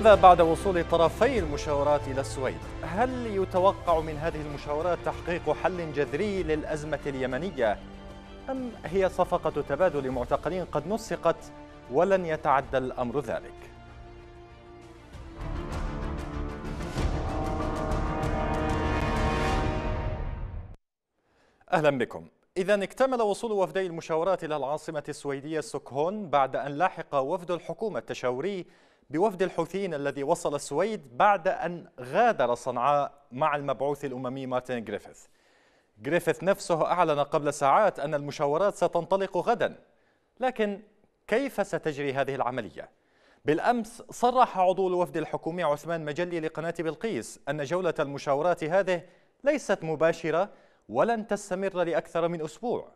ماذا بعد وصول طرفي المشاورات إلى السويد هل يتوقع من هذه المشاورات تحقيق حل جذري للأزمة اليمنية أم هي صفقة تبادل معتقلين قد نسقت ولن يتعدى الأمر ذلك أهلا بكم إذا اكتمل وصول وفدي المشاورات إلى العاصمة السويدية سوكهون بعد أن لاحق وفد الحكومة التشاوري بوفد الحوثيين الذي وصل السويد بعد أن غادر صنعاء مع المبعوث الأممي مارتن جريفيث جريفيث نفسه أعلن قبل ساعات أن المشاورات ستنطلق غدا لكن كيف ستجري هذه العملية؟ بالأمس صرح عضو الوفد الحكومي عثمان مجلي لقناة بلقيس أن جولة المشاورات هذه ليست مباشرة ولن تستمر لأكثر من أسبوع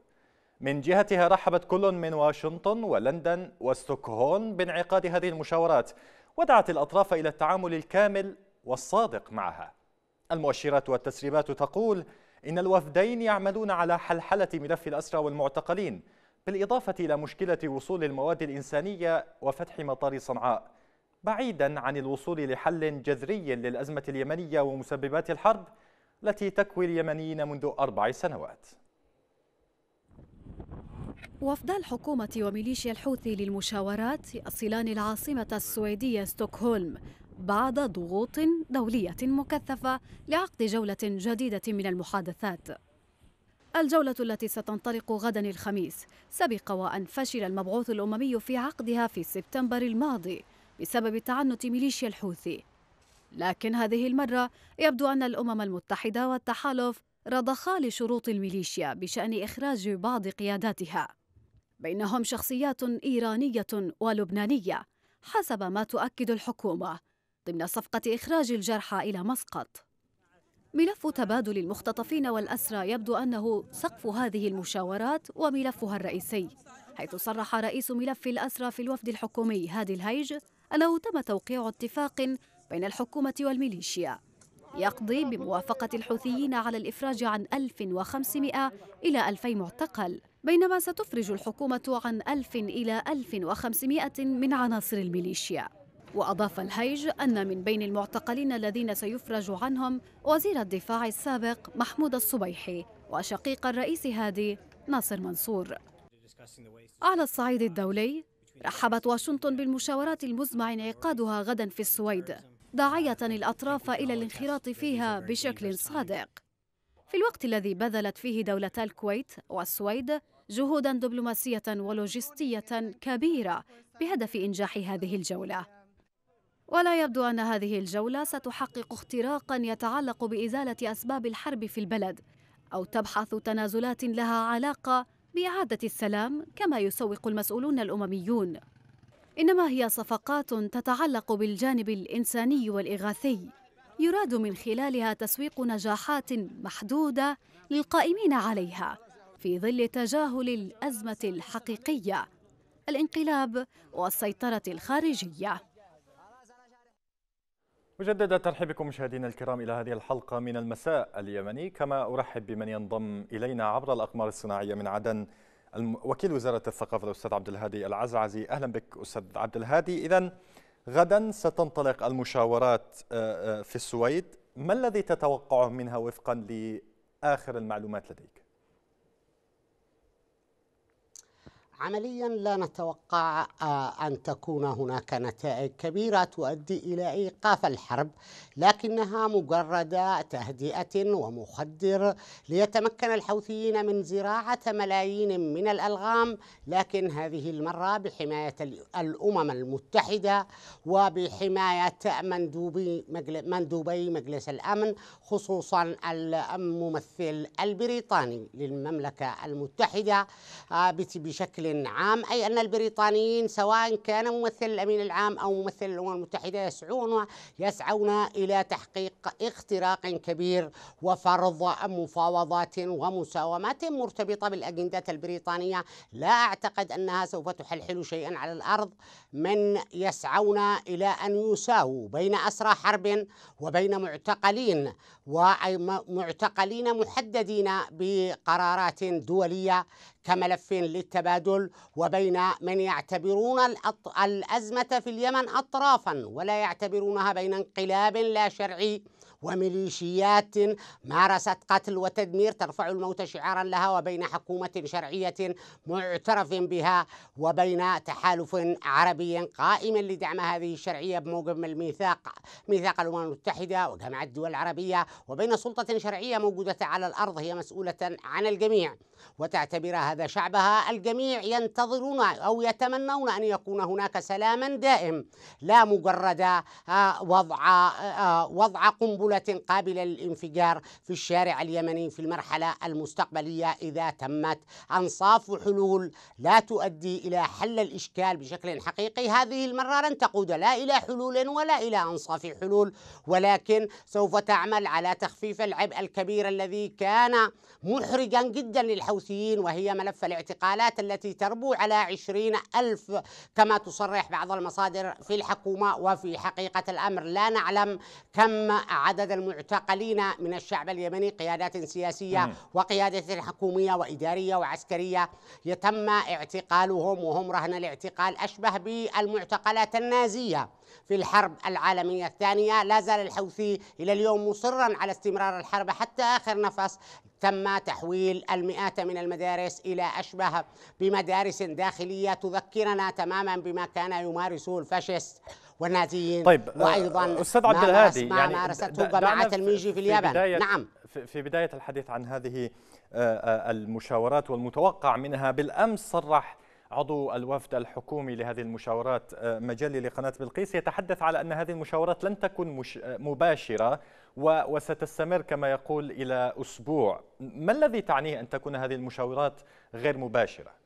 من جهتها رحبت كل من واشنطن ولندن وستوكهولم بانعقاد هذه المشاورات ودعت الأطراف إلى التعامل الكامل والصادق معها المؤشرات والتسريبات تقول إن الوفدين يعملون على حلحلة ملف الأسرى والمعتقلين بالإضافة إلى مشكلة وصول المواد الإنسانية وفتح مطار صنعاء بعيدا عن الوصول لحل جذري للأزمة اليمنية ومسببات الحرب التي تكوي اليمنيين منذ أربع سنوات وفد الحكومة وميليشيا الحوثي للمشاورات يصلان العاصمة السويدية ستوكهولم بعد ضغوط دولية مكثفة لعقد جولة جديدة من المحادثات الجولة التي ستنطلق غدا الخميس سبق وأن فشل المبعوث الأممي في عقدها في سبتمبر الماضي بسبب تعنت ميليشيا الحوثي لكن هذه المرة يبدو أن الأمم المتحدة والتحالف رضخا لشروط الميليشيا بشأن إخراج بعض قياداتها بينهم شخصيات إيرانية ولبنانية حسب ما تؤكد الحكومة ضمن صفقة إخراج الجرحى إلى مسقط ملف تبادل المختطفين والأسرى يبدو أنه سقف هذه المشاورات وملفها الرئيسي حيث صرح رئيس ملف الأسرى في الوفد الحكومي هادي الهيج أنه تم توقيع اتفاق بين الحكومة والميليشيا يقضي بموافقة الحوثيين على الإفراج عن 1500 إلى 2000 معتقل بينما ستفرج الحكومة عن 1000 إلى 1500 من عناصر الميليشيا وأضاف الهيج أن من بين المعتقلين الذين سيفرج عنهم وزير الدفاع السابق محمود الصبيحي وشقيق الرئيس هادي ناصر منصور على الصعيد الدولي رحبت واشنطن بالمشاورات المزمع انعقادها غدا في السويد داعية الأطراف إلى الانخراط فيها بشكل صادق في الوقت الذي بذلت فيه دولتا الكويت والسويد جهودا دبلوماسية ولوجستية كبيرة بهدف إنجاح هذه الجولة ولا يبدو أن هذه الجولة ستحقق اختراقا يتعلق بإزالة أسباب الحرب في البلد أو تبحث تنازلات لها علاقة بإعادة السلام كما يسوق المسؤولون الأمميون إنما هي صفقات تتعلق بالجانب الإنساني والإغاثي يراد من خلالها تسويق نجاحات محدودة للقائمين عليها في ظل تجاهل الأزمة الحقيقية الانقلاب والسيطرة الخارجية مجددا ترحيب بكم مشاهدينا الكرام إلى هذه الحلقة من المساء اليمني كما أرحب بمن ينضم إلينا عبر الأقمار الصناعية من عدن وكيل وزارة الثقافة الأستاذ عبد الهادي العزعزي أهلا بك أستاذ عبد الهادي إذا غدا ستنطلق المشاورات آه، آه، في السويد ما الذي تتوقعه منها وفقا لآخر المعلومات لديك؟ عمليا لا نتوقع آه، أن تكون هناك نتائج كبيرة تؤدي إلى إيقاف الحرب لكنها مجرد تهدئة ومخدر ليتمكن الحوثيين من زراعة ملايين من الألغام لكن هذه المرة بحماية الأمم المتحدة وبحماية مندوبي مندوبي مجلس الأمن خصوصا الممثل البريطاني للمملكة المتحدة آه، بشكل بشكل عام أي أن البريطانيين سواء كان ممثل الأمين العام أو ممثل الأمم المتحدة يسعون يسعون إلى تحقيق اختراق كبير وفرض مفاوضات ومساومات مرتبطة بالأجندات البريطانية لا أعتقد أنها سوف تحلحل شيئا على الأرض من يسعون إلى أن يساووا بين أسرى حرب وبين معتقلين ومعتقلين محددين بقرارات دولية كملف للتبادل وبين من يعتبرون الأزمة في اليمن أطرافا ولا يعتبرونها بين انقلاب لا شرعي وميليشيات مارست قتل وتدمير ترفع الموت شعارا لها وبين حكومة شرعية معترف بها وبين تحالف عربي قائم لدعم هذه الشرعية بموقف من الميثاق ميثاق الأمم المتحدة وجامعة الدول العربية وبين سلطة شرعية موجودة على الأرض هي مسؤولة عن الجميع وتعتبر هذا شعبها الجميع ينتظرون أو يتمنون أن يكون هناك سلاما دائم لا مجرد آه، وضع آه، آه، وضع قنبلة دولة قابلة للانفجار في الشارع اليمني في المرحلة المستقبلية إذا تمت أنصاف وحلول لا تؤدي إلى حل الإشكال بشكل حقيقي هذه المرة لن تقود لا إلى حلول ولا إلى أنصاف حلول ولكن سوف تعمل على تخفيف العبء الكبير الذي كان محرجا جدا للحوثيين وهي ملف الاعتقالات التي تربو على عشرين ألف كما تصرح بعض المصادر في الحكومة وفي حقيقة الأمر لا نعلم كم عدد عدد المعتقلين من الشعب اليمني قيادات سياسية وقيادة حكومية وإدارية وعسكرية يتم اعتقالهم وهم رهن الاعتقال أشبه بالمعتقلات النازية في الحرب العالمية الثانية لا زال الحوثي إلى اليوم مصرا على استمرار الحرب حتى آخر نفس تم تحويل المئات من المدارس إلى أشبه بمدارس داخلية تذكرنا تماما بما كان يمارسه الفاشيست والنازيين طيب آه، وايضا استاذ عبد الهادي ما يعني مارسته جماعه الميجي في اليابان نعم. في نعم في بدايه الحديث عن هذه آه، آه، المشاورات والمتوقع منها بالامس صرح عضو الوفد الحكومي لهذه المشاورات مجلي لقناة بلقيس يتحدث على أن هذه المشاورات لن تكون مش مباشرة وستستمر كما يقول إلى أسبوع ما الذي تعنيه أن تكون هذه المشاورات غير مباشرة؟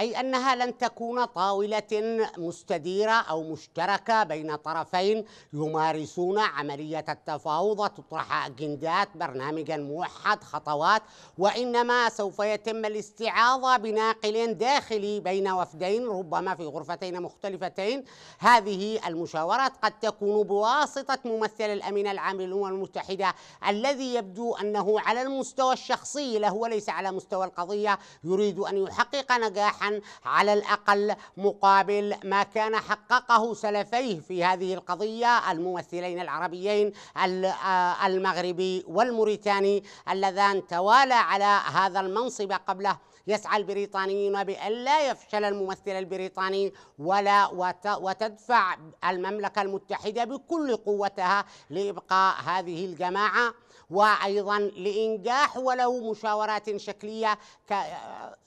أي أنها لن تكون طاولة مستديرة أو مشتركة بين طرفين يمارسون عملية التفاوض تطرح أجندات برنامجا موحد خطوات وإنما سوف يتم الاستعاضة بناقل داخلي بين وفدين ربما في غرفتين مختلفتين هذه المشاورات قد تكون بواسطة ممثل الأمين العام للأمم المتحدة الذي يبدو أنه على المستوى الشخصي له وليس على مستوى القضية يريد أن يحقق نجاحا على الأقل مقابل ما كان حققه سلفيه في هذه القضية الممثلين العربيين آه، المغربي والموريتاني اللذان توالى على هذا المنصب قبله يسعى البريطانيون بأن لا يفشل الممثل البريطاني ولا وتدفع المملكة المتحدة بكل قوتها لإبقاء هذه الجماعة وأيضا لإنجاح ولو مشاورات شكلية آه،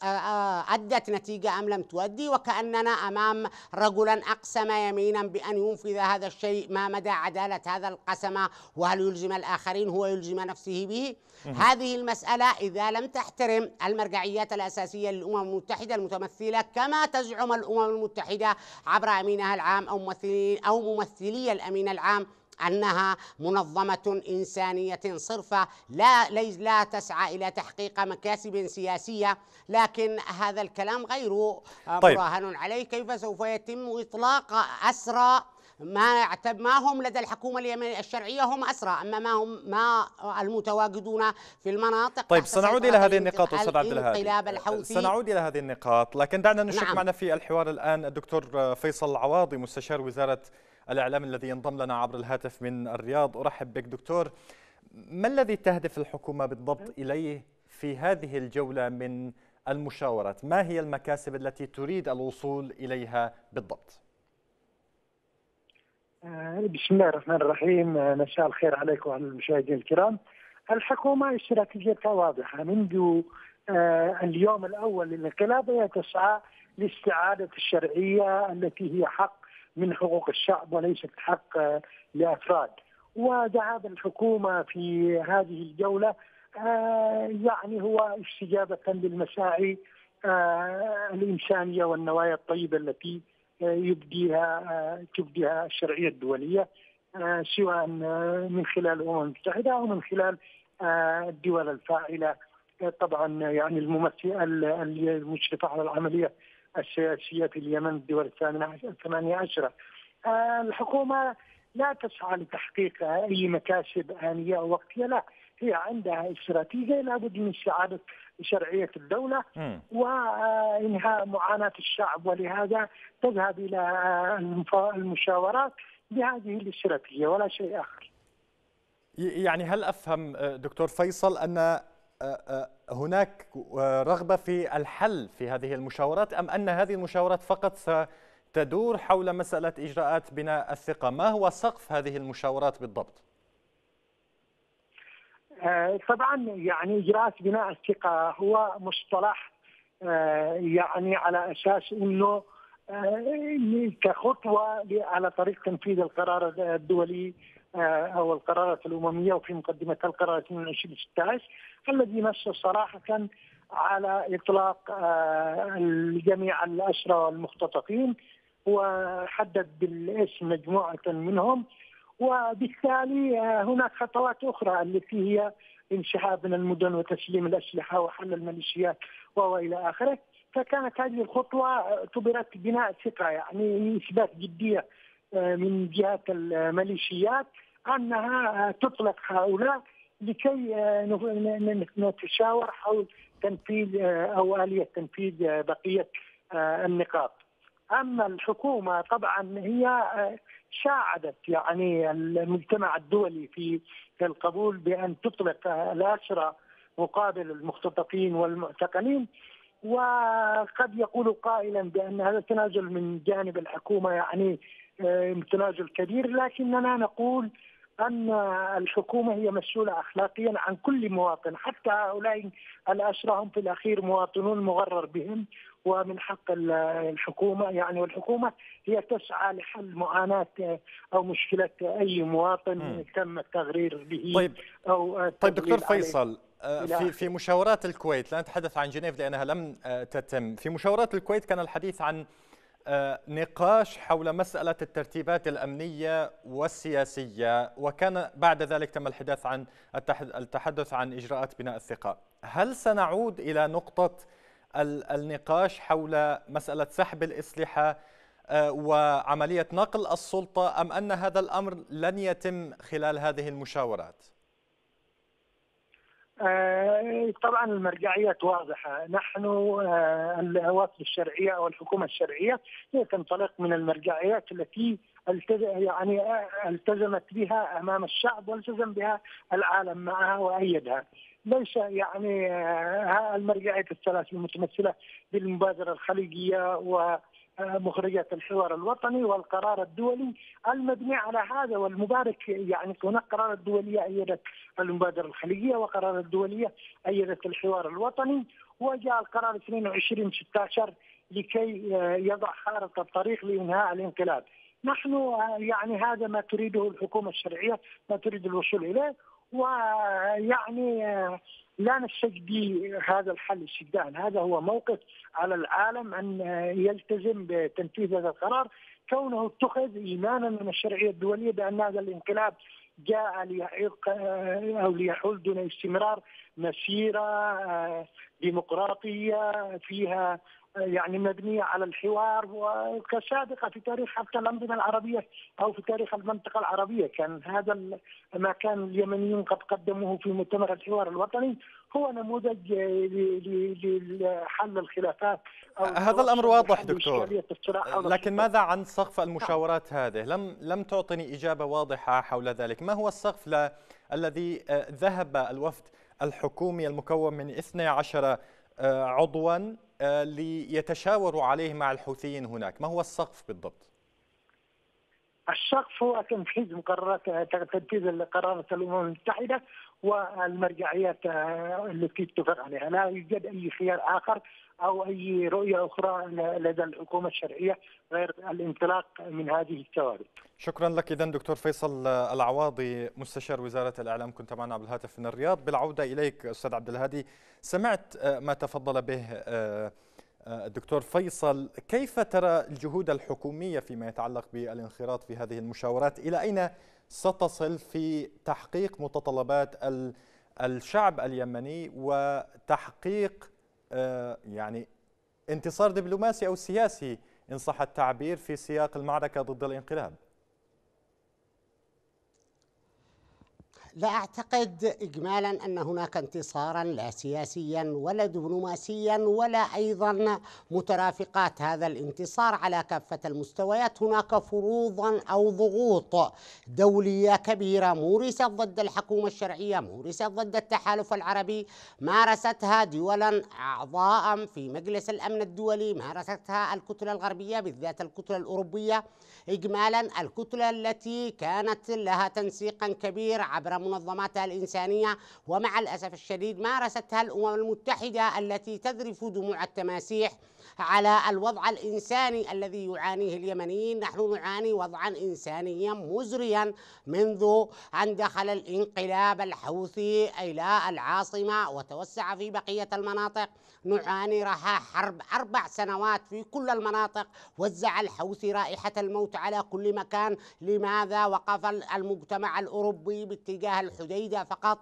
آه، أدت نتيجة أم لم تؤدي وكأننا أمام رجلا أقسم يمينا بأن ينفذ هذا الشيء ما مدى عدالة هذا القسم وهل يلزم الآخرين هو يلزم نفسه به هذه المسألة إذا لم تحترم المرجعيات الأساسية للأمم المتحدة المتمثلة كما تزعم الأمم المتحدة عبر أمينها العام أو ممثلي, أو ممثلي الأمين العام أنها منظمة إنسانية صرفة لا, لا تسعى إلى تحقيق مكاسب سياسية لكن هذا الكلام غير طيب. مراهن عليه كيف سوف يتم إطلاق أسرى ما ما هم لدى الحكومه اليمنيه الشرعيه هم اسرى اما ما هم ما المتواجدون في المناطق طيب سنعود الى هذه النقاط استاذ عبد الهادي سنعود الى هذه النقاط لكن دعنا نشك نعم. معنا في الحوار الان الدكتور فيصل العواضي مستشار وزاره الإعلام الذي ينضم لنا عبر الهاتف من الرياض أرحب بك دكتور ما الذي تهدف الحكومة بالضبط إليه في هذه الجولة من المشاورات ما هي المكاسب التي تريد الوصول إليها بالضبط؟ آه، بسم الله الرحمن الرحيم آه، مساء الخير عليكم وعلى المشاهدين الكرام الحكومة استراتيجيتها واضحة منذ آه، اليوم الأول للانقلاب هي تسعى لاستعادة الشرعية التي هي حق من حقوق الشعب وليست حق لافراد ودعا الحكومه في هذه الجوله آه، يعني هو استجابه للمساعي آه، الانسانيه والنوايا الطيبه التي آه، يبديها تبديها الشرعيه الدوليه سواء من خلال الامم المتحده او من خلال الدول الفاعله طبعا يعني الممثل المشرفه على العمليه السياسيه في اليمن الدول الثامنة الثمانية عشرة آه، الحكومة لا تسعى لتحقيق أي مكاسب آنية أو وقتية لا هي عندها استراتيجية لابد من استعادة شرعية الدولة وإنهاء معاناة الشعب ولهذا تذهب إلى المشاورات بهذه الاستراتيجية ولا شيء آخر يعني هل أفهم آه، دكتور فيصل أن هناك رغبة في الحل في هذه المشاورات أم أن هذه المشاورات فقط ستدور حول مسألة إجراءات بناء الثقة ما هو سقف هذه المشاورات بالضبط؟ طبعا يعني إجراءات بناء الثقة هو مصطلح يعني على أساس أنه كخطوة على طريق تنفيذ القرار الدولي آه، او القرارات الامميه وفي مقدمتها القرار 2216 الذي نص صراحه على اطلاق آه، جميع الاسرى والمختطفين وحدد بالاسم مجموعه منهم وبالتالي آه، هناك خطوات اخرى التي هي انسحاب من المدن وتسليم الاسلحه وحل الميليشيات والى اخره فكانت هذه الخطوه اعتبرت بناء ثقه يعني اثبات جديه من جهه الميليشيات انها تطلق هؤلاء لكي نتشاور حول تنفيذ او اليه تنفيذ بقيه النقاط. اما الحكومه طبعا هي ساعدت يعني المجتمع الدولي في القبول بان تطلق الاسرى مقابل المختطفين والمعتقلين وقد يقول قائلا بان هذا التنازل من جانب الحكومه يعني آه، امتناز الكبير لكننا نقول أن الحكومة هي مسؤولة أخلاقيا عن كل مواطن حتى هؤلاء الأسرى هم في الأخير مواطنون مغرر بهم ومن حق الحكومة يعني والحكومة هي تسعى لحل معاناة آه، أو مشكلة أي مواطن م. تم التغرير به طيب أو طيب دكتور فيصل آه، في في مشاورات الكويت لا نتحدث عن جنيف لأنها لم تتم في مشاورات الكويت كان الحديث عن نقاش حول مسألة الترتيبات الأمنية والسياسية وكان بعد ذلك تم الحديث عن التحدث عن إجراءات بناء الثقة هل سنعود إلى نقطة النقاش حول مسألة سحب الأسلحة آه، وعملية نقل السلطة أم أن هذا الأمر لن يتم خلال هذه المشاورات؟ آه، طبعا المرجعيات واضحة نحن آه، الهواتف الشرعية أو الحكومة الشرعية هي تنطلق من المرجعيات التي يعني التزمت بها امام الشعب والتزم بها العالم معها وايدها. ليس يعني المرجعيات الثلاث المتمثله بالمبادره الخليجيه و مخرجات الحوار الوطني والقرار الدولي المبني على هذا والمبارك يعني هناك قرارات دولية أيدت المبادرة الخليجية وقرارات دولية أيدت الحوار الوطني وجاء القرار 22 16 لكي يضع خارطة الطريق لإنهاء الانقلاب نحن آه، يعني هذا ما تريده الحكومه الشرعيه ما تريد الوصول اليه ويعني آه، لا نستجدي هذا الحل استجداء هذا هو موقف على العالم ان آه، يلتزم بتنفيذ هذا القرار كونه اتخذ ايمانا من الشرعيه الدوليه بان هذا الانقلاب جاء ليعيق او ليحل دون استمرار مسيره ديمقراطيه فيها يعني مبنيه على الحوار وكسابقه في تاريخ حتى الانظمه العربيه او في تاريخ المنطقه العربيه كان هذا ما كان اليمنيون قد قدموه في مؤتمر الحوار الوطني هو نموذج لحل الخلافات أه، هذا الامر واضح دكتور لكن ماذا عن سقف نعم. المشاورات هذه لم لم تعطني اجابه واضحه حول ذلك ما هو السقف الذي أه، ذهب الوفد الحكومي المكون من 12 أه، عضوا آه، ليتشاوروا عليه مع الحوثيين هناك ما هو السقف بالضبط؟ السقف هو تنفيذ مقررات تنفيذ قرارات الامم المتحده والمرجعيات آه، التي اتفق عليها لا يوجد أي خيار آخر أو أي رؤية أخرى لدى الحكومة الشرعية غير الانطلاق من هذه الثوابت شكرا لك إذا دكتور فيصل آه، العواضي مستشار وزارة الإعلام كنت معنا الهاتف من الرياض بالعودة إليك أستاذ عبد الهادي سمعت آه، ما تفضل به الدكتور فيصل كيف ترى الجهود الحكومية فيما يتعلق بالانخراط في هذه المشاورات إلى أين ستصل في تحقيق متطلبات الشعب اليمني وتحقيق آه، يعني انتصار دبلوماسي أو سياسي إن صح التعبير في سياق المعركة ضد الانقلاب لا أعتقد إجمالا أن هناك انتصارا لا سياسيا ولا دبلوماسيا ولا أيضا مترافقات هذا الانتصار على كافة المستويات هناك فروضا أو ضغوط دولية كبيرة مورست ضد الحكومة الشرعية مورست ضد التحالف العربي مارستها دولا أعضاء في مجلس الأمن الدولي مارستها الكتلة الغربية بالذات الكتلة الأوروبية إجمالا الكتلة التي كانت لها تنسيقا كبير عبر منظماتها الإنسانية ومع الأسف الشديد مارستها الأمم المتحدة التي تذرف دموع التماسيح على الوضع الإنساني الذي يعانيه اليمنيين نحن نعاني وضعا إنسانيا مزريا منذ أن دخل الانقلاب الحوثي إلى العاصمة وتوسع في بقية المناطق نعاني رها حرب أربع سنوات في كل المناطق وزع الحوثي رائحة الموت على كل مكان لماذا وقف المجتمع الأوروبي باتجاه الحديدة فقط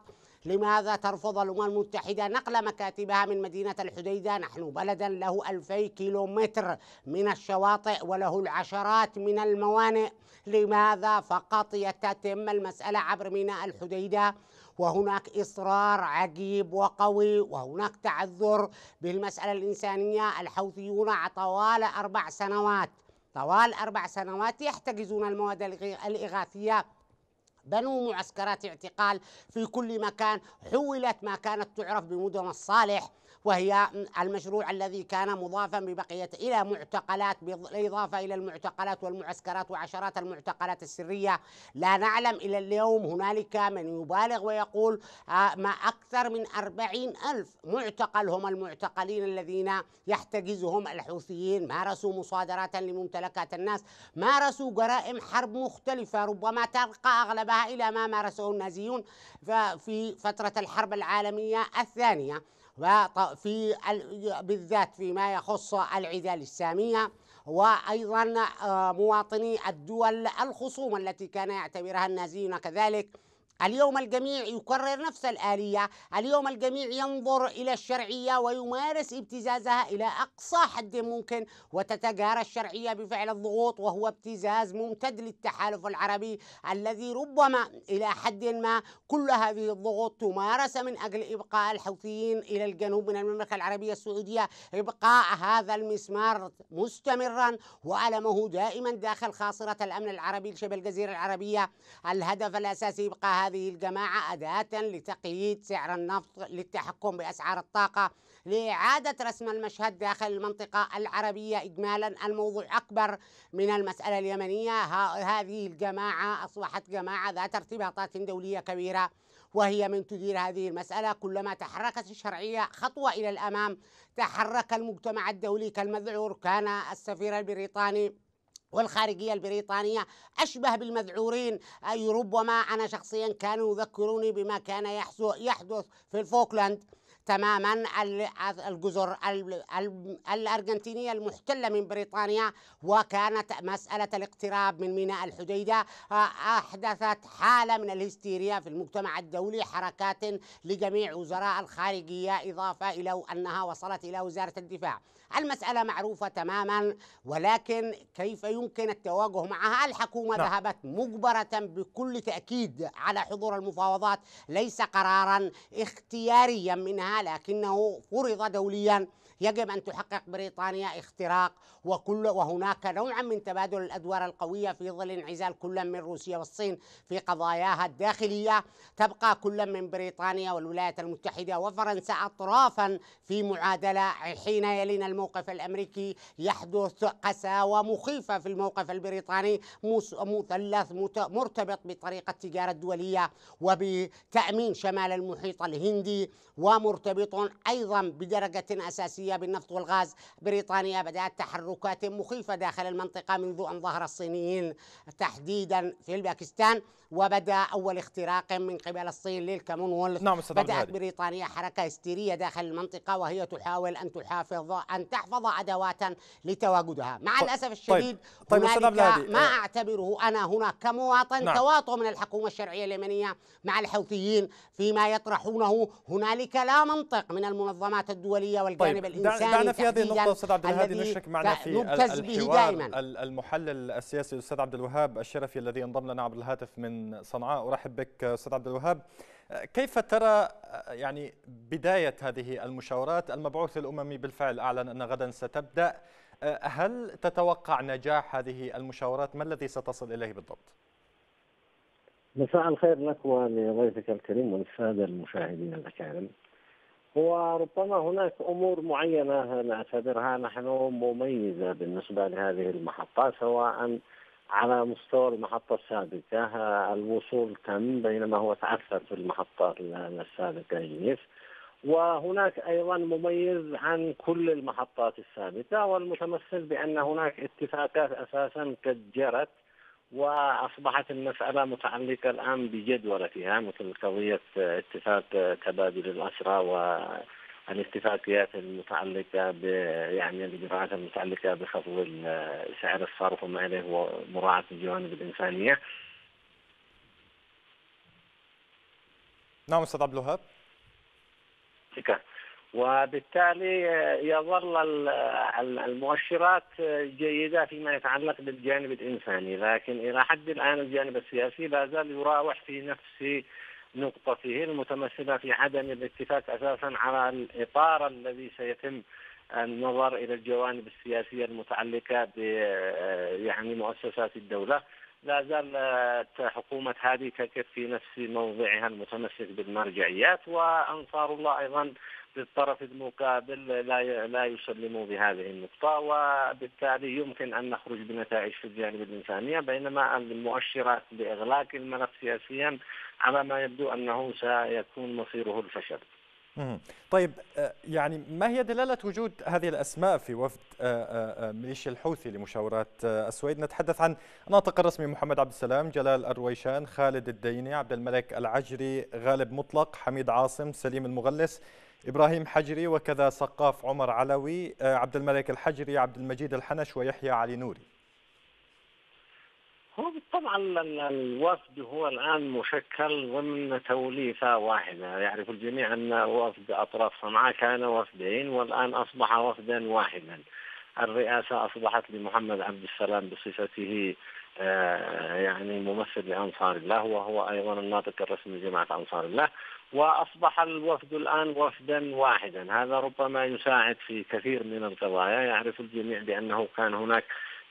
لماذا ترفض الأمم المتحدة نقل مكاتبها من مدينة الحديدة نحن بلدا له ألفي كيلومتر من الشواطئ وله العشرات من الموانئ لماذا فقط يتم المسألة عبر ميناء الحديدة وهناك إصرار عجيب وقوي وهناك تعذر بالمسألة الإنسانية الحوثيون طوال أربع سنوات طوال أربع سنوات يحتجزون المواد الإغاثية بنوا معسكرات اعتقال في كل مكان حولت ما كانت تعرف بمدن الصالح وهي المشروع الذي كان مضافا ببقية إلى معتقلات بالإضافة إلى المعتقلات والمعسكرات وعشرات المعتقلات السرية لا نعلم إلى اليوم هنالك من يبالغ ويقول آه، ما أكثر من أربعين ألف معتقل هم المعتقلين الذين يحتجزهم الحوثيين مارسوا مصادرات لممتلكات الناس مارسوا جرائم حرب مختلفة ربما ترقى أغلبها إلى ما مارسه النازيون في فترة الحرب العالمية الثانية في بالذات فيما يخص العدال السامية وأيضا آه، مواطني الدول الخصوم التي كان يعتبرها النازيون كذلك اليوم الجميع يكرر نفس الآلية اليوم الجميع ينظر إلى الشرعية ويمارس ابتزازها إلى أقصى حد ممكن وتتجارى الشرعية بفعل الضغوط وهو ابتزاز ممتد للتحالف العربي الذي ربما إلى حد ما كل هذه الضغوط تمارس من أجل إبقاء الحوثيين إلى الجنوب من المملكة العربية السعودية إبقاء هذا المسمار مستمرا وألمه دائما داخل خاصرة الأمن العربي لشبه الجزيرة العربية الهدف الأساسي إبقاء هذه الجماعة أداة لتقييد سعر النفط للتحكم بأسعار الطاقة لإعادة رسم المشهد داخل المنطقة العربية إجمالا الموضوع أكبر من المسألة اليمنية هذه الجماعة أصبحت جماعة ذات ارتباطات دولية كبيرة وهي من تدير هذه المسألة كلما تحركت الشرعية خطوة إلى الأمام تحرك المجتمع الدولي كالمذعور كان السفير البريطاني والخارجية البريطانية أشبه بالمذعورين أي ربما أنا شخصيا كانوا يذكروني بما كان يحدث في الفوكلاند تماما الجزر الأرجنتينية المحتلة من بريطانيا وكانت مسألة الاقتراب من ميناء الحديدة أحدثت حالة من الهستيريا في المجتمع الدولي حركات لجميع وزراء الخارجية إضافة إلى أنها وصلت إلى وزارة الدفاع المسألة معروفة تماما ولكن كيف يمكن التواجه معها الحكومة نعم. ذهبت مجبرة بكل تأكيد على حضور المفاوضات ليس قرارا اختياريا منها لكنه فرض دوليا يجب أن تحقق بريطانيا اختراق وكل وهناك نوعا من تبادل الأدوار القوية في ظل انعزال كل من روسيا والصين في قضاياها الداخلية تبقى كل من بريطانيا والولايات المتحدة وفرنسا أطرافا في معادلة حين يلين الموقف الأمريكي يحدث قساوة مخيفة في الموقف البريطاني مثلث مرتبط بطريقة التجارة الدولية وبتأمين شمال المحيط الهندي ومرتبط أيضا بدرجة أساسية الروسية بالنفط والغاز بريطانيا بدأت تحركات مخيفة داخل المنطقة منذ أن ظهر الصينيين تحديدا في الباكستان وبدأ أول اختراق من قبل الصين للكمون نعم بدأت بريطانيا حركة هستيرية داخل المنطقة وهي تحاول أن تحافظ أن تحفظ أدوات لتواجدها مع طيب الأسف طيب. الشديد طيب. هنالك ما آه. أعتبره أنا هنا كمواطن نعم. تواطؤ من الحكومة الشرعية اليمنية مع الحوثيين فيما يطرحونه هنالك لا منطق من المنظمات الدولية طيب، والجانب طيب. الانساني دعنا في هذه النقطه استاذ عبد الهادي نشرك معنا في الحوار دائما. المحلل السياسي الاستاذ عبد الوهاب الشرفي الذي انضم لنا عبر الهاتف من صنعاء ارحب بك استاذ عبد الوهاب كيف ترى يعني بدايه هذه المشاورات المبعوث الاممي بالفعل اعلن ان غدا ستبدا هل تتوقع نجاح هذه المشاورات ما الذي ستصل اليه بالضبط؟ مساء الخير لك ولضيفك الكريم وللساده المشاهدين الاكارم. وربما هناك امور معينه نعتبرها نحن مميزه بالنسبه لهذه المحطه سواء على مستوى المحطة السابقة الوصول تم بينما هو تعثر في المحطة السابقة جنيف وهناك أيضا مميز عن كل المحطات السابقة والمتمثل بأن هناك اتفاقات أساسا قد جرت واصبحت المساله متعلقه الان بجدولتها مثل قضيه اتفاق تبادل الاسرى والاتفاقيات المتعلقه ب يعني الاجراءات المتعلقه بخفض سعر الصرف وما اليه ومراعاه الجوانب الانسانيه. نعم استاذ عبد الوهاب. شكرا. وبالتالي آه، يظل آه، المؤشرات آه، جيدة فيما يتعلق بالجانب الإنساني لكن إلى حد الآن الجانب السياسي لا زال يراوح في نفس نقطته المتمثلة في عدم الاتفاق أساسا على الإطار الذي سيتم النظر إلى الجوانب السياسية المتعلقة ب يعني مؤسسات الدولة لا زال حكومة هذه تكفي في نفس موضعها المتمسك بالمرجعيات وأنصار الله أيضا الطرف المقابل لا لا يسلموا بهذه النقطة وبالتالي يمكن أن نخرج بنتائج في الجانب الإنسانية بينما المؤشرات لإغلاق الملف سياسيا على ما يبدو أنه سيكون مصيره الفشل طيب آه، يعني ما هي دلالة وجود هذه الأسماء في وفد آه، آه، ميليشيا الحوثي لمشاورات السويد نتحدث عن الناطق الرسمي محمد عبد السلام جلال الرويشان خالد الديني عبد الملك العجري غالب مطلق حميد عاصم سليم المغلس إبراهيم حجري وكذا سقاف عمر علوي آه، عبد الملك الحجري عبد المجيد الحنش ويحيى علي نوري هو طبعا الوفد هو الآن مشكل ضمن توليفة واحدة يعرف الجميع أن وفد أطراف صنعاء كان وفدين والآن أصبح وفدا واحدا الرئاسة أصبحت لمحمد عبد السلام بصفته آه، يعني ممثل لأنصار الله وهو أيضا الناطق الرسمي لجماعة أنصار الله واصبح الوفد الان وفدا واحدا هذا ربما يساعد في كثير من القضايا يعرف الجميع بانه كان هناك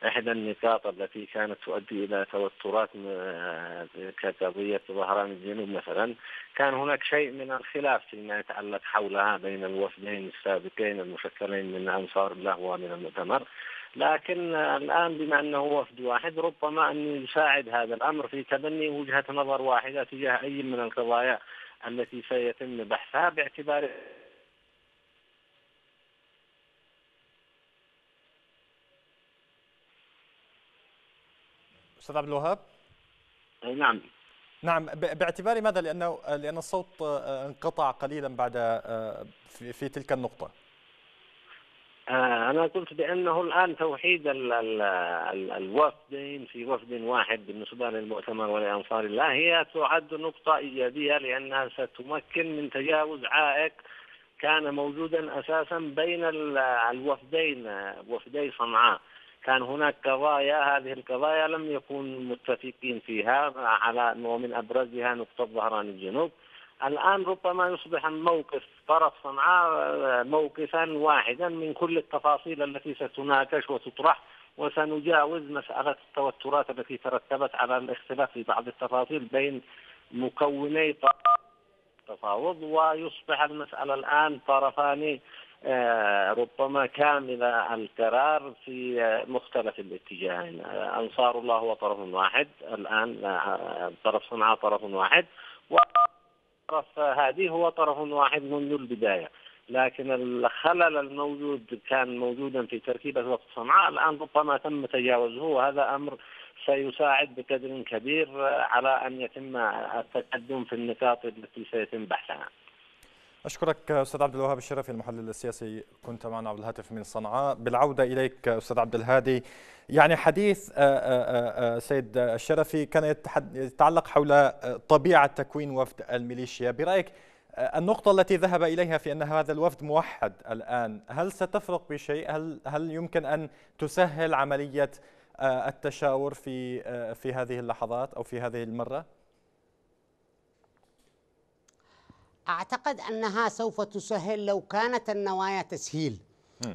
احدى النقاط التي كانت تؤدي الى توترات آه، كقضيه ظهران الجنوب مثلا كان هناك شيء من الخلاف فيما يتعلق حولها بين الوفدين السابقين المشكلين من انصار الله ومن المؤتمر لكن الان بما انه وفد واحد ربما ان يساعد هذا الامر في تبني وجهه نظر واحده تجاه اي من القضايا التي سيتم بحثها باعتبار استاذ عبد الوهاب نعم نعم باعتبار ماذا لانه لان الصوت آه، انقطع قليلا بعد آه، في تلك النقطه آه، أنا قلت بأنه الآن توحيد الـ الـ الـ الوفدين في وفد واحد بالنسبة للمؤتمر ولأنصار الله هي تعد نقطة إيجابية لأنها ستمكن من تجاوز عائق كان موجودا أساسا بين الوفدين وفدي صنعاء كان هناك قضايا هذه القضايا لم يكن متفقين فيها على ومن أبرزها نقطة ظهران الجنوب الآن ربما يصبح الموقف طرف صنعاء آه، موقفا واحدا من كل التفاصيل التي ستناقش وتطرح وسنجاوز مسألة التوترات التي ترتبت على الاختلاف في بعض التفاصيل بين مكوني التفاوض ويصبح المسألة الآن طرفان آه، ربما كامل القرار في آه، مختلف الاتجاهين أنصار الله هو طرف واحد الآن طرف صنعاء طرف واحد و... الطرف هذه هو طرف واحد منذ البداية لكن الخلل الموجود كان موجودا في تركيبة وقت صنعاء الآن ربما تم تجاوزه وهذا أمر سيساعد بقدر كبير على أن يتم التقدم في النقاط التي سيتم بحثها أشكرك أستاذ عبد الوهاب الشرفي المحلل السياسي كنت معنا عبر الهاتف من صنعاء بالعودة إليك أستاذ عبد الهادي يعني حديث آه، آه، آه، سيد الشرفي كان يتعلق حول طبيعة تكوين وفد الميليشيا برأيك النقطة التي ذهب إليها في أن هذا الوفد موحد الآن هل ستفرق بشيء؟ هل, هل يمكن أن تسهل عملية التشاور في, في هذه اللحظات أو في هذه المرة؟ أعتقد أنها سوف تسهل لو كانت النوايا تسهيل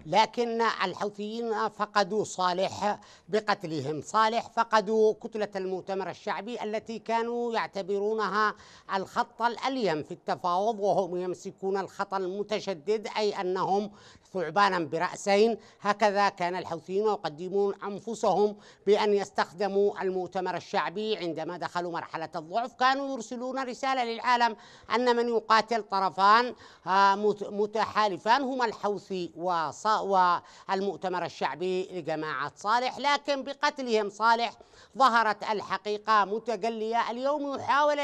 لكن الحوثيين فقدوا صالح بقتلهم صالح فقدوا كتلة المؤتمر الشعبي التي كانوا يعتبرونها الخط الأليم في التفاوض وهم يمسكون الخط المتشدد أي أنهم ثعبانا برأسين هكذا كان الحوثيون يقدمون أنفسهم بأن يستخدموا المؤتمر الشعبي عندما دخلوا مرحلة الضعف كانوا يرسلون رسالة للعالم أن من يقاتل طرفان آه، متحالفان هما الحوثي والمؤتمر الشعبي لجماعة صالح لكن بقتلهم صالح ظهرت الحقيقة متجلية اليوم يحاول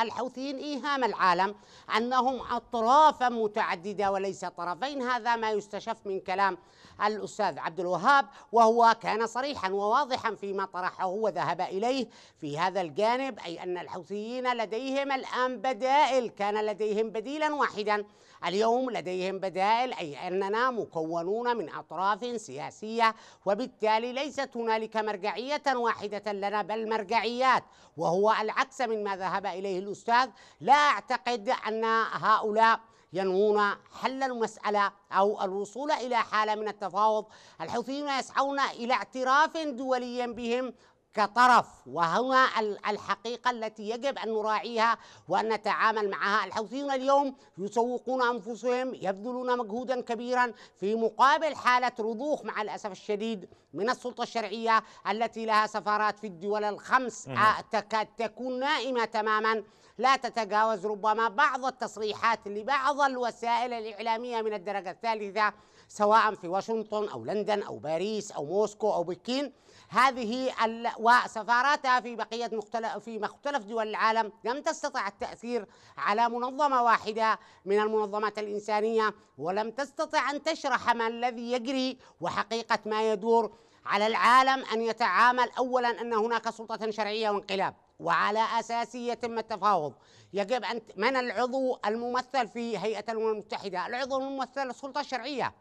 الحوثيين إيهام العالم أنهم أطرافا متعددة وليس طرفين هذا ما يستشف من كلام الأستاذ عبد الوهاب وهو كان صريحا وواضحا فيما طرحه وذهب إليه في هذا الجانب أي أن الحوثيين لديهم الآن بدائل كان لديهم بديلا واحدا اليوم لديهم بدائل أي أننا مكونون من أطراف سياسية وبالتالي ليست هنالك مرجعية واحدة لنا بل مرجعيات وهو العكس من ما ذهب إليه الأستاذ لا أعتقد أن هؤلاء ينوون حل المسألة أو الوصول إلى حالة من التفاوض الحوثيون يسعون إلى اعتراف دولي بهم كطرف وهنا الحقيقة التي يجب أن نراعيها وأن نتعامل معها الحوثيون اليوم يسوقون أنفسهم يبذلون مجهودا كبيرا في مقابل حالة رضوخ مع الأسف الشديد من السلطة الشرعية التي لها سفارات في الدول الخمس آه، تكاد تكون نائمة تماما لا تتجاوز ربما بعض التصريحات لبعض الوسائل الإعلامية من الدرجة الثالثة سواء في واشنطن أو لندن أو باريس أو موسكو أو بكين هذه وسفاراتها في بقية مختلف في مختلف دول العالم لم تستطع التأثير على منظمة واحدة من المنظمات الإنسانية ولم تستطع أن تشرح ما الذي يجري وحقيقة ما يدور على العالم أن يتعامل أولا أن هناك سلطة شرعية وانقلاب وعلى أساسه يتم التفاوض يجب أن من العضو الممثل في هيئة الأمم المتحدة العضو الممثل السلطة الشرعية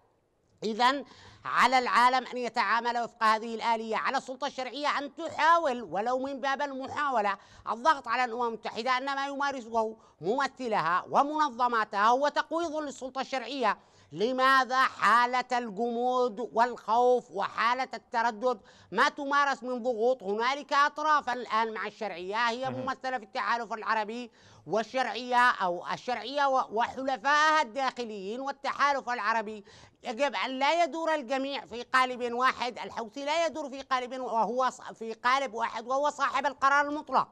إذا على العالم أن يتعامل وفق هذه الآلية على السلطة الشرعية أن تحاول ولو من باب المحاولة الضغط على الأمم المتحدة أن ما يمارسه ممثلها ومنظماتها هو تقويض للسلطة الشرعية لماذا حالة الجمود والخوف وحالة التردد ما تمارس من ضغوط هنالك أطراف الآن مع الشرعية هي ممثلة في التحالف العربي والشرعية أو الشرعية وحلفائها الداخليين والتحالف العربي يجب أن لا يدور الجميع في قالب واحد الحوثي لا يدور في قالب وهو في قالب واحد وهو صاحب القرار المطلق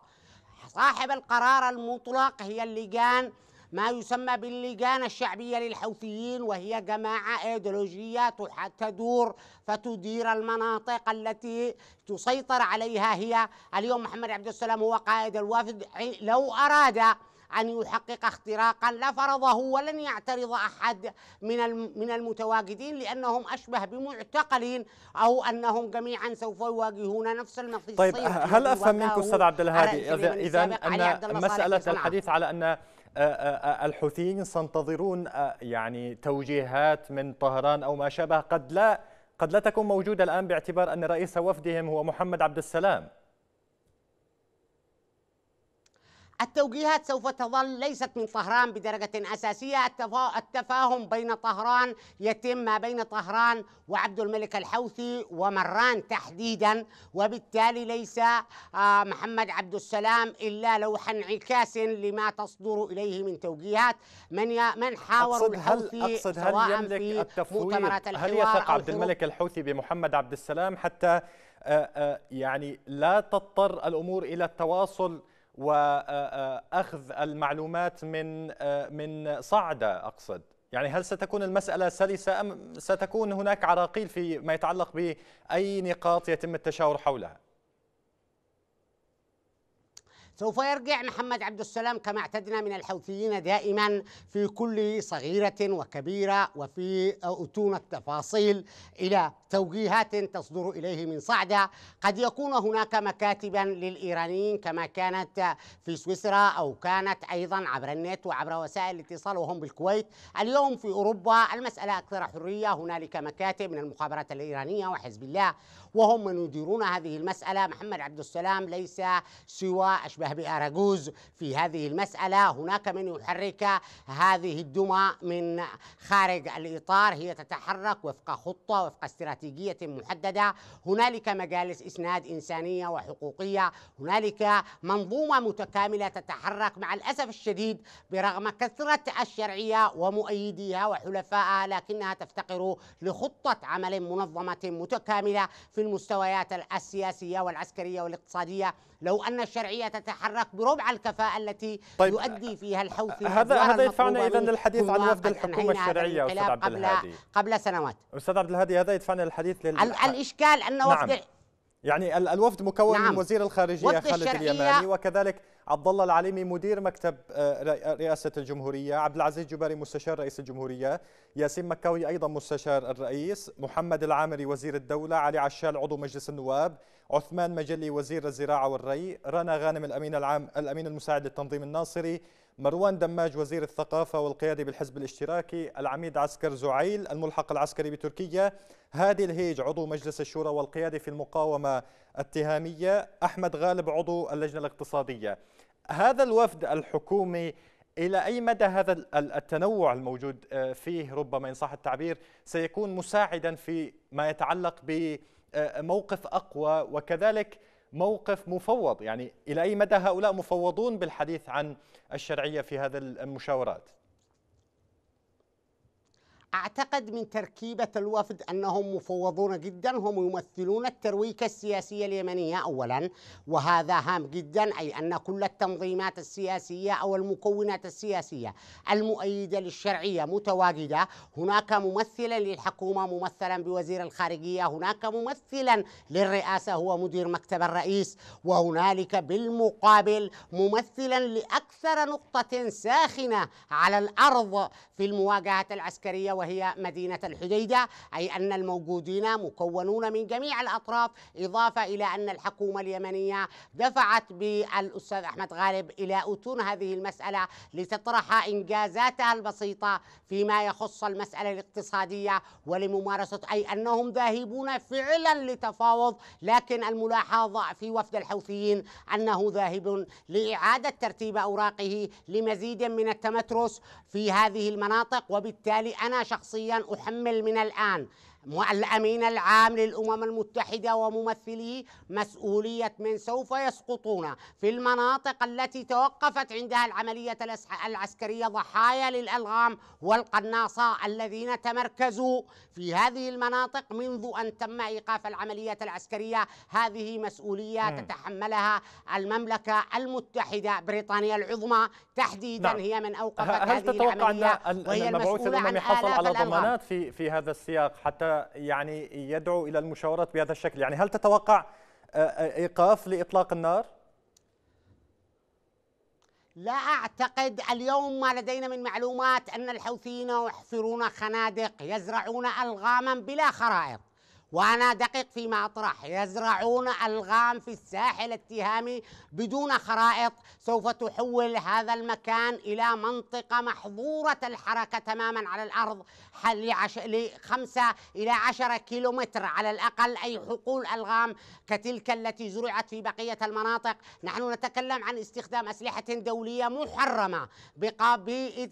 صاحب القرار المطلق هي اللجان ما يسمى باللجان الشعبية للحوثيين وهي جماعة ايديولوجية تدور فتدير المناطق التي تسيطر عليها هي اليوم محمد عبد السلام هو قائد الوفد لو أراد أن يحقق اختراقا لفرضه ولن يعترض أحد من من المتواجدين لأنهم أشبه بمعتقلين أو أنهم جميعا سوف يواجهون نفس المصير طيب هل أفهم منك أستاذ عبد الهادي إذا أن مسألة الحديث على أن الحوثيين سنتظرون يعني توجيهات من طهران أو ما شابه قد لا قد لا تكون موجودة الآن باعتبار أن رئيس وفدهم هو محمد عبد السلام التوجيهات سوف تظل ليست من طهران بدرجة أساسية التفاهم بين طهران يتم ما بين طهران وعبد الملك الحوثي ومران تحديدا وبالتالي ليس آه، محمد عبد السلام إلا لوحا انعكاس لما تصدر إليه من توجيهات من من أقصد الحوثي هل أقصد هل يملك في مؤتمرات الحوار هل يثق عبد الملك الحوثي بمحمد عبد السلام حتى آه، آه، يعني لا تضطر الأمور إلى التواصل واخذ المعلومات من من صعده اقصد يعني هل ستكون المساله سلسه ام ستكون هناك عراقيل في ما يتعلق باي نقاط يتم التشاور حولها سوف يرجع محمد عبد السلام كما اعتدنا من الحوثيين دائما في كل صغيرة وكبيرة وفي أتون التفاصيل إلى توجيهات تصدر إليه من صعدة قد يكون هناك مكاتبا للإيرانيين كما كانت في سويسرا أو كانت أيضا عبر النت وعبر وسائل الاتصال وهم بالكويت اليوم في أوروبا المسألة أكثر حرية هنالك مكاتب من المخابرات الإيرانية وحزب الله وهم من يديرون هذه المسألة محمد عبد السلام ليس سوى أشبه وهبي بأراجوز في هذه المسألة هناك من يحرك هذه الدمى من خارج الإطار هي تتحرك وفق خطة وفق استراتيجية محددة هنالك مجالس إسناد إنسانية وحقوقية هنالك منظومة متكاملة تتحرك مع الأسف الشديد برغم كثرة الشرعية ومؤيديها وحلفائها لكنها تفتقر لخطة عمل منظمة متكاملة في المستويات السياسية والعسكرية والاقتصادية لو أن الشرعية تتحرك يتحرك بربع الكفاءة التي طيب يؤدي فيها الحوثي هذا هذا يدفعنا إذا للحديث عن وفد الحكومة الشرعية أستاذ عبد الهادي قبل سنوات أستاذ عبد الهادي هذا يدفعنا للحديث لل... الإشكال أن نعم. وفد نعم. يعني الوفد مكون نعم. من وزير الخارجيه خالد اليماني وكذلك عبد الله العليمي مدير مكتب آه، آه، رئاسه الجمهوريه، عبد العزيز جباري مستشار رئيس الجمهوريه، ياسين مكاوي ايضا مستشار الرئيس، محمد العامري وزير الدوله، علي عشال عضو مجلس النواب، عثمان مجلي وزير الزراعه والري، رنا غانم الامين العام الامين المساعد للتنظيم الناصري، مروان دماج وزير الثقافة والقيادة بالحزب الاشتراكي العميد عسكر زعيل الملحق العسكري بتركيا هادي الهيج عضو مجلس الشورى والقيادة في المقاومة التهامية أحمد غالب عضو اللجنة الاقتصادية هذا الوفد الحكومي إلى أي مدى هذا التنوع الموجود آه، فيه ربما إن صح التعبير سيكون مساعدا في ما يتعلق بموقف أقوى وكذلك موقف مفوض يعني إلى أي مدى هؤلاء مفوضون بالحديث عن الشرعية في هذه المشاورات أعتقد من تركيبة الوفد أنهم مفوضون جدا هم يمثلون الترويكة السياسية اليمنية أولا وهذا هام جدا أي أن كل التنظيمات السياسية أو المكونات السياسية المؤيدة للشرعية متواجدة هناك ممثلا للحكومة ممثلا بوزير الخارجية هناك ممثلا للرئاسة هو مدير مكتب الرئيس وهنالك بالمقابل ممثلا لأكثر نقطة ساخنة على الأرض في المواجهة العسكرية وهي مدينة الحديدة أي أن الموجودين مكونون من جميع الأطراف إضافة إلى أن الحكومة اليمنية دفعت بالأستاذ أحمد غالب إلى أتون هذه المسألة لتطرح إنجازاتها البسيطة فيما يخص المسألة الاقتصادية ولممارسة أي أنهم ذاهبون فعلا لتفاوض لكن الملاحظة في وفد الحوثيين أنه ذاهب لإعادة ترتيب أوراقه لمزيد من التمترس في هذه المناطق وبالتالي أنا شخصيا أحمل من الآن الأمين العام للأمم المتحدة وممثلي مسؤولية من سوف يسقطون في المناطق التي توقفت عندها العملية العسكرية ضحايا للألغام والقناصة الذين تمركزوا في هذه المناطق منذ أن تم إيقاف العملية العسكرية هذه مسؤولية م. تتحملها المملكة المتحدة بريطانيا العظمى تحديدا نعم. هي من أوقفت هل هذه تتوقع العملية أن وهي المسؤولة عن على ضمانات في في هذا السياق حتى يعني يدعو الى المشاورات بهذا الشكل يعني هل تتوقع آه، آه، ايقاف لاطلاق النار لا أعتقد اليوم ما لدينا من معلومات أن الحوثيين يحفرون خنادق يزرعون ألغاما بلا خرائط وأنا دقيق فيما أطرح يزرعون ألغام في الساحل التهامي بدون خرائط سوف تحول هذا المكان إلى منطقة محظورة الحركة تماما على الأرض لخمسة إلى عشرة كيلومتر على الأقل أي حقول ألغام كتلك التي زرعت في بقية المناطق نحن نتكلم عن استخدام أسلحة دولية محرمة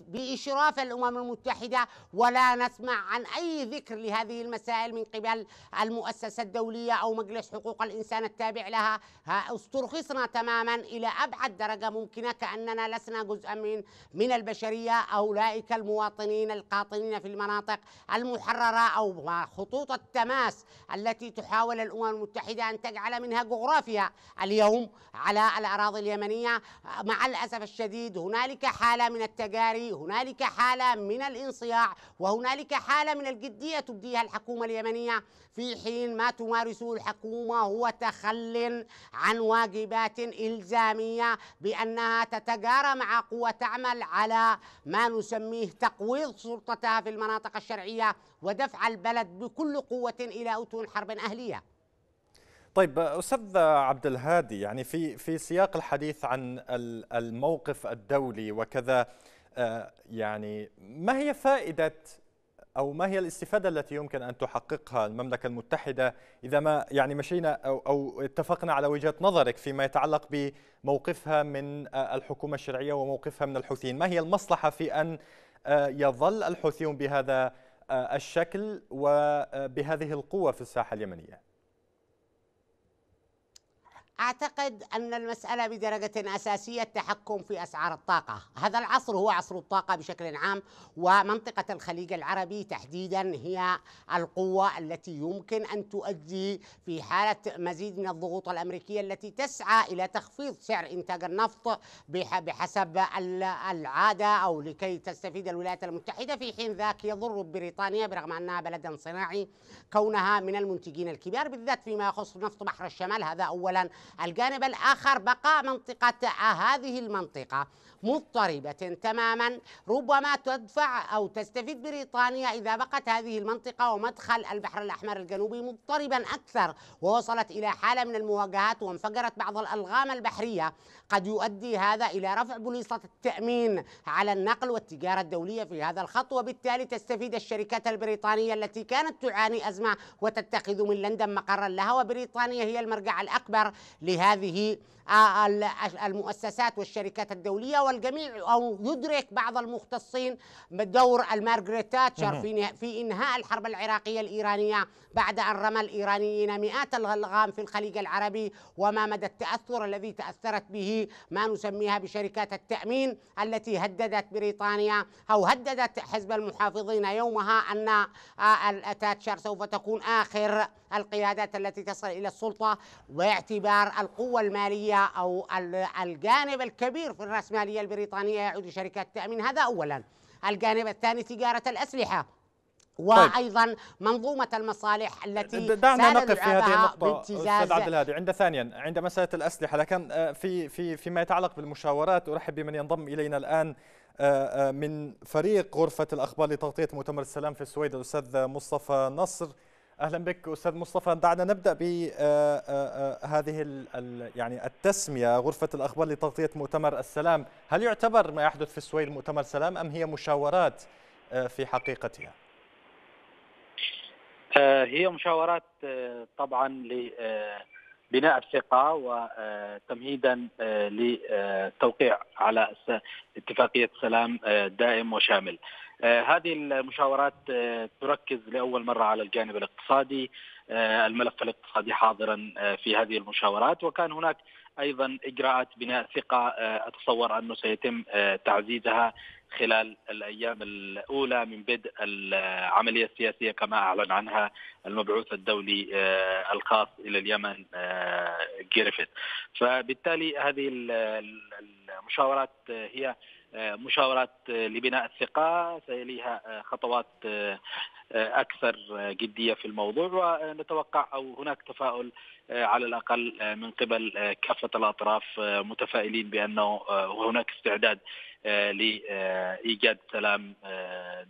بإشراف الأمم المتحدة ولا نسمع عن أي ذكر لهذه المسائل من قبل المؤسسة الدولية أو مجلس حقوق الإنسان التابع لها استرخصنا تماما إلى أبعد درجة ممكنة كأننا لسنا جزءا من من البشرية أولئك المواطنين القاطنين في المناطق المحررة أو خطوط التماس التي تحاول الأمم المتحدة أن تجعل منها جغرافيا اليوم على الأراضي اليمنية مع الأسف الشديد هنالك حالة من التجاري هنالك حالة من الانصياع وهنالك حالة من الجدية تبديها الحكومة اليمنية في حين ما تمارسه الحكومة هو تخل عن واجبات إلزامية بأنها تتجارى مع قوى تعمل على ما نسميه تقويض سلطتها في المناطق الشرعية ودفع البلد بكل قوة إلى أتون حرب أهلية طيب استاذ عبد الهادي يعني في في سياق الحديث عن الموقف الدولي وكذا آه، يعني ما هي فائده أو ما هي الاستفادة التي يمكن أن تحققها المملكة المتحدة إذا ما يعني مشينا أو, أو اتفقنا على وجهة نظرك فيما يتعلق بموقفها من آه، الحكومة الشرعية وموقفها من الحوثيين ما هي المصلحة في أن آه، يظل الحوثيون بهذا آه، الشكل وبهذه القوة في الساحة اليمنية اعتقد ان المساله بدرجه اساسيه التحكم في اسعار الطاقه، هذا العصر هو عصر الطاقه بشكل عام ومنطقه الخليج العربي تحديدا هي القوه التي يمكن ان تؤدي في حاله مزيد من الضغوط الامريكيه التي تسعى الى تخفيض سعر انتاج النفط بحسب العاده او لكي تستفيد الولايات المتحده في حين ذاك يضر بريطانيا برغم انها بلدا صناعي كونها من المنتجين الكبار بالذات فيما يخص نفط بحر الشمال هذا اولا الجانب الآخر بقاء منطقة آه، هذه المنطقة مضطربة تماما ربما تدفع أو تستفيد بريطانيا إذا بقت هذه المنطقة ومدخل البحر الأحمر الجنوبي مضطربا أكثر ووصلت إلى حالة من المواجهات وانفجرت بعض الألغام البحرية قد يؤدي هذا إلى رفع بوليصة التأمين على النقل والتجارة الدولية في هذا الخط وبالتالي تستفيد الشركات البريطانية التي كانت تعاني أزمة وتتخذ من لندن مقرا لها وبريطانيا هي المرجع الأكبر لهذه آه، المؤسسات والشركات الدولية والجميع او يدرك بعض المختصين بدور المارغريت تاتشر في في انهاء الحرب العراقيه الايرانيه بعد ان رمى الايرانيين مئات الالغام في الخليج العربي وما مدى التاثر الذي تاثرت به ما نسميها بشركات التامين التي هددت بريطانيا او هددت حزب المحافظين يومها ان آه، تاتشر سوف تكون اخر القيادات التي تصل الى السلطه باعتبار القوه الماليه او الجانب الكبير في الراسماليه التجارية البريطانية يعود لشركات التامين هذا أولا الجانب الثاني تجارة الأسلحة طيب. وايضا منظومه المصالح التي دعنا نقف في هذه النقطه استاذ عبد الهادي عند ثانيا عند مساله الاسلحه لكن آه، في في فيما يتعلق بالمشاورات ارحب بمن ينضم الينا الان آه، آه، من فريق غرفه الاخبار لتغطيه مؤتمر السلام في السويد الاستاذ مصطفى نصر اهلا بك استاذ مصطفى دعنا نبدا بهذه آه، آه، آه، يعني التسميه غرفه الاخبار لتغطيه مؤتمر السلام هل يعتبر ما يحدث في السويل مؤتمر سلام ام هي مشاورات في حقيقتها هي مشاورات طبعا لبناء الثقه وتمهيدا للتوقيع على اتفاقيه سلام دائم وشامل آه، هذه المشاورات آه، تركز لاول مره على الجانب الاقتصادي آه، الملف الاقتصادي حاضرا في هذه المشاورات وكان هناك ايضا اجراءات بناء ثقه اتصور انه سيتم تعزيزها خلال الايام الاولى من بدء العمليه السياسيه كما اعلن عنها المبعوث الدولي الخاص الى اليمن جريفيث فبالتالي هذه المشاورات هي مشاورات لبناء الثقة سيليها خطوات أكثر جدية في الموضوع ونتوقع أو هناك تفاؤل آه، على الاقل آه، من قبل آه، كافه الاطراف متفائلين بانه هناك استعداد لايجاد سلام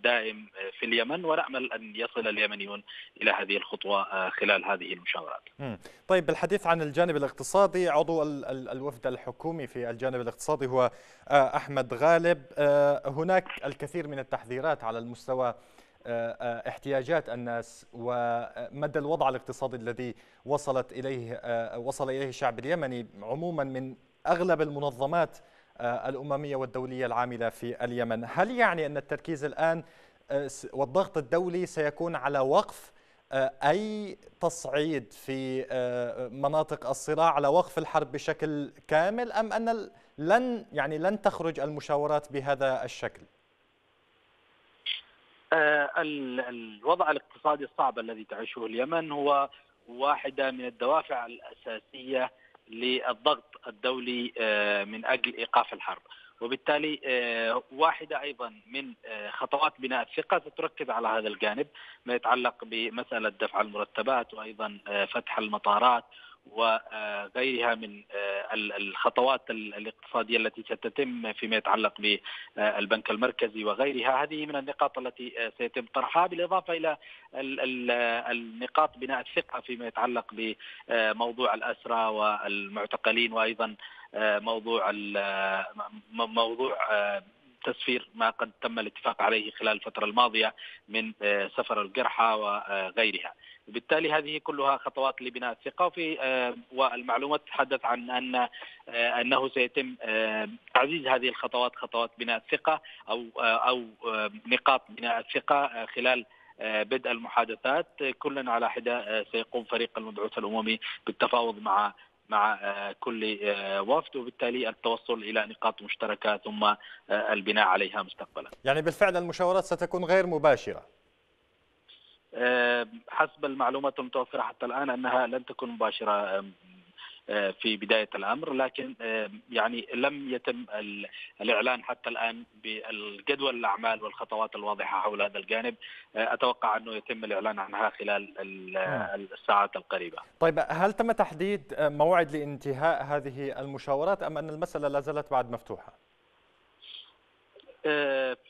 دائم في اليمن ونامل ان يصل اليمنيون الى هذه الخطوه خلال هذه المشاورات. طيب بالحديث عن الجانب الاقتصادي عضو الوفد الحكومي في الجانب الاقتصادي هو احمد غالب هناك الكثير من التحذيرات على المستوى آه، آه، احتياجات الناس ومدى الوضع الاقتصادي الذي وصلت اليه آه، وصل اليه الشعب اليمني عموما من اغلب المنظمات الامميه والدوليه العامله في اليمن، هل يعني ان التركيز الان والضغط الدولي سيكون على وقف اي تصعيد في مناطق الصراع على وقف الحرب بشكل كامل ام ان لن يعني لن تخرج المشاورات بهذا الشكل؟ آه، الوضع الاقتصادي الصعب الذي تعيشه اليمن هو واحده من الدوافع الاساسيه للضغط الدولي آه، من اجل ايقاف الحرب وبالتالي آه، واحده ايضا من خطوات بناء الثقه ستركز على هذا الجانب ما يتعلق بمساله دفع المرتبات وايضا فتح المطارات وغيرها من آه، الخطوات الاقتصادية التي ستتم فيما يتعلق بالبنك المركزي وغيرها هذه من النقاط التي آه، سيتم طرحها بالإضافة إلى النقاط بناء الثقة فيما يتعلق بموضوع الأسرى والمعتقلين وأيضا آه، موضوع موضوع تسفير ما قد تم الاتفاق عليه خلال الفترة الماضية من آه، سفر الجرحى وغيرها بالتالي هذه كلها خطوات لبناء الثقه وفي آه، والمعلومات تتحدث عن ان آه، انه سيتم تعزيز هذه الخطوات خطوات بناء الثقه او او نقاط بناء الثقه خلال بدء المحادثات كلنا على حده سيقوم فريق المبعوث الاممي بالتفاوض مع مع آه، كل آه، وفد وبالتالي التوصل الى نقاط مشتركه ثم آه، البناء عليها مستقبلا. يعني بالفعل المشاورات ستكون غير مباشره. حسب المعلومات المتوفره حتى الان انها لن تكون مباشره آه، في بدايه الامر لكن آه، يعني لم يتم الاعلان حتى الان بالجدول الاعمال والخطوات الواضحه حول هذا الجانب آه، اتوقع انه يتم الاعلان عنها خلال الساعات القريبه. طيب هل تم تحديد موعد لانتهاء هذه المشاورات ام ان المساله لا زالت بعد مفتوحه؟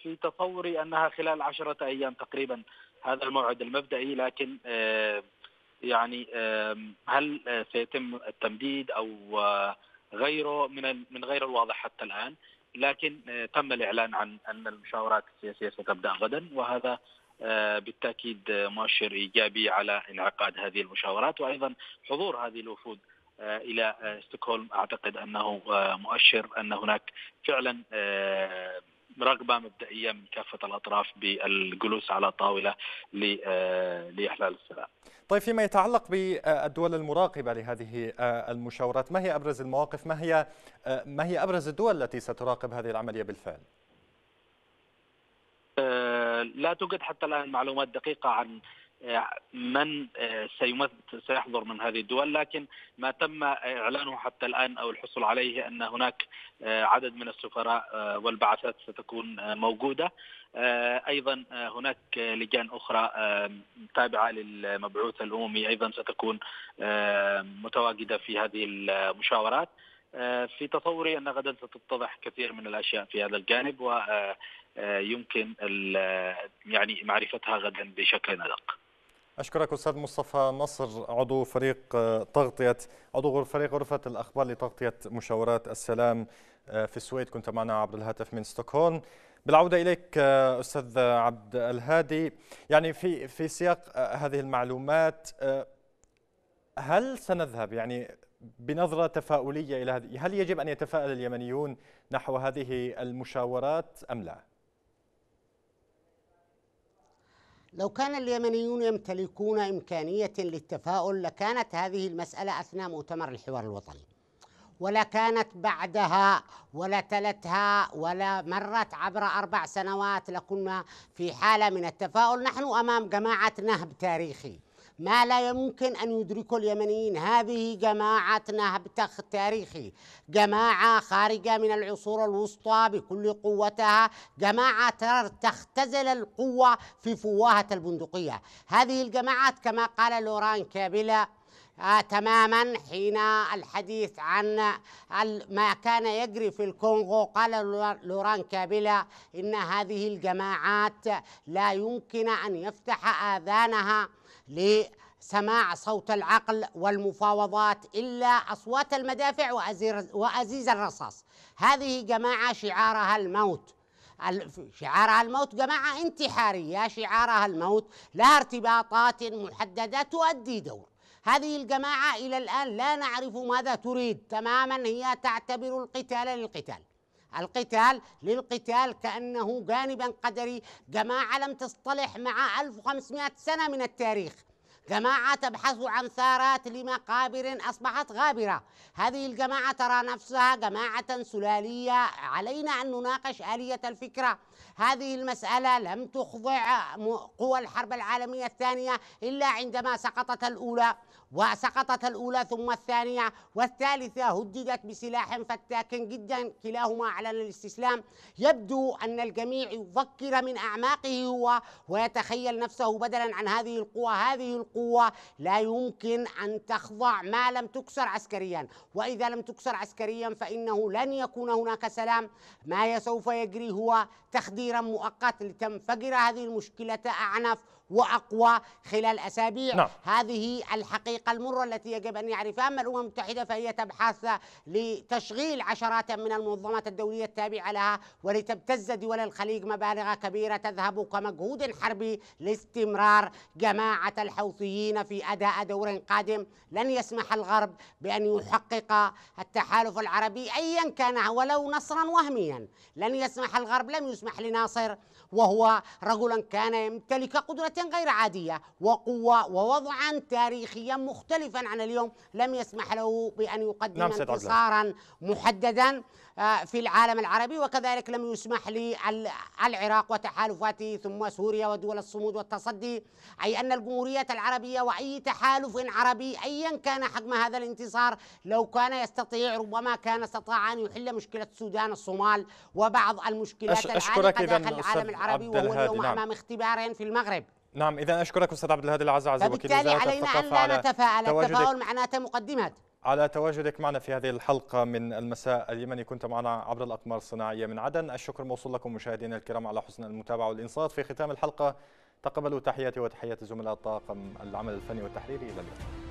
في تصوري انها خلال عشرة ايام تقريبا هذا الموعد المبدئي لكن يعني هل سيتم التمديد او غيره من من غير الواضح حتى الان لكن تم الاعلان عن ان المشاورات السياسيه ستبدا غدا وهذا بالتاكيد مؤشر ايجابي على انعقاد هذه المشاورات وايضا حضور هذه الوفود الى ستوكهولم اعتقد انه مؤشر ان هناك فعلا رغبه مبدئيه من كافه الاطراف بالجلوس على طاوله آه، لاحلال السلام. طيب فيما يتعلق بالدول المراقبه لهذه آه، المشاورات، ما هي ابرز المواقف؟ ما هي آه، ما هي ابرز الدول التي ستراقب هذه العمليه بالفعل؟ لا توجد حتى الان معلومات دقيقه عن من آه، سيحضر من هذه الدول لكن ما تم إعلانه حتى الآن أو الحصول عليه أن هناك آه، عدد من السفراء آه، والبعثات ستكون موجودة ايضا هناك لجان اخرى تابعه للمبعوث الاممي ايضا ستكون متواجده في هذه المشاورات في تصوري ان غدا ستتضح كثير من الاشياء في هذا الجانب ويمكن يعني معرفتها غدا بشكل ادق. أشكرك أستاذ مصطفى نصر عضو فريق آه، تغطية عضو فريق غرفة الأخبار لتغطية مشاورات السلام آه، في السويد كنت معنا عبر الهاتف من ستوكهولم بالعودة إليك آه، أستاذ عبد الهادي يعني في في سياق هذه المعلومات هل سنذهب يعني بنظرة تفاؤلية إلى هذه هل يجب أن يتفائل اليمنيون نحو هذه المشاورات أم لا؟ لو كان اليمنيون يمتلكون إمكانية للتفاؤل لكانت هذه المسألة أثناء مؤتمر الحوار الوطني ولا كانت بعدها ولا تلتها ولا مرت عبر أربع سنوات لكنا في حالة من التفاؤل نحن أمام جماعة نهب تاريخي ما لا يمكن أن يدركه اليمنيين هذه جماعة نهب تاريخي جماعة خارجة من العصور الوسطى بكل قوتها جماعة تختزل القوة في فواهة البندقية هذه الجماعات كما قال لوران كابيلا آه تماما حين الحديث عن ما كان يجري في الكونغو قال لوران كابيلا إن هذه الجماعات لا يمكن أن يفتح آذانها لسماع صوت العقل والمفاوضات إلا أصوات المدافع وأزيز الرصاص هذه جماعة شعارها الموت شعارها الموت جماعة انتحارية شعارها الموت لها ارتباطات محددة تؤدي دور هذه الجماعة إلى الآن لا نعرف ماذا تريد تماما هي تعتبر القتال للقتال القتال للقتال كأنه جانبا قدري جماعة لم تصطلح مع 1500 سنة من التاريخ جماعة تبحث عن ثارات لمقابر أصبحت غابرة هذه الجماعة ترى نفسها جماعة سلالية علينا أن نناقش آلية الفكرة هذه المسألة لم تخضع قوى الحرب العالمية الثانية إلا عندما سقطت الأولى وسقطت الأولى ثم الثانية والثالثة هددت بسلاح فتاك جدا كلاهما أعلن الاستسلام يبدو أن الجميع يفكر من أعماقه هو ويتخيل نفسه بدلا عن هذه القوة هذه القوة لا يمكن أن تخضع ما لم تكسر عسكريا وإذا لم تكسر عسكريا فإنه لن يكون هناك سلام ما سوف يجري هو تخديرا مؤقت لتنفجر هذه المشكلة أعنف واقوى خلال اسابيع نعم. هذه الحقيقه المره التي يجب ان يعرفها اما الامم المتحده فهي تبحث لتشغيل عشرات من المنظمات الدوليه التابعه لها ولتبتز دول الخليج مبالغ كبيره تذهب كمجهود حربي لاستمرار جماعه الحوثيين في اداء دور قادم لن يسمح الغرب بان يحقق التحالف العربي ايا كان ولو نصرا وهميا لن يسمح الغرب لم يسمح لناصر وهو رجلا كان يمتلك قدره غير عادية وقوة ووضعا تاريخيا مختلفا عن اليوم لم يسمح له بأن يقدم نعم انتصارا محددا آه، في العالم العربي وكذلك لم يسمح للعراق وتحالفاته ثم سوريا ودول الصمود والتصدي أي أن الجمهورية العربية وأي تحالف عربي أيا كان حجم هذا الانتصار لو كان يستطيع ربما كان استطاع أن يحل مشكلة السودان الصومال وبعض المشكلات العالقة داخل العالم العربي وهو اليوم نعم. أمام اختبار في المغرب نعم اذا اشكرك استاذ عبد الهادي العزعزي وكيل وزاره الثقافه على التفاؤل معناته مقدمات على تواجدك معنا في هذه الحلقة من المساء اليمني كنت معنا عبر الأقمار الصناعية من عدن الشكر موصول لكم مشاهدينا الكرام على حسن المتابعة والإنصات في ختام الحلقة تقبلوا تحياتي وتحيات زملاء طاقم العمل الفني والتحريري إلى اللقاء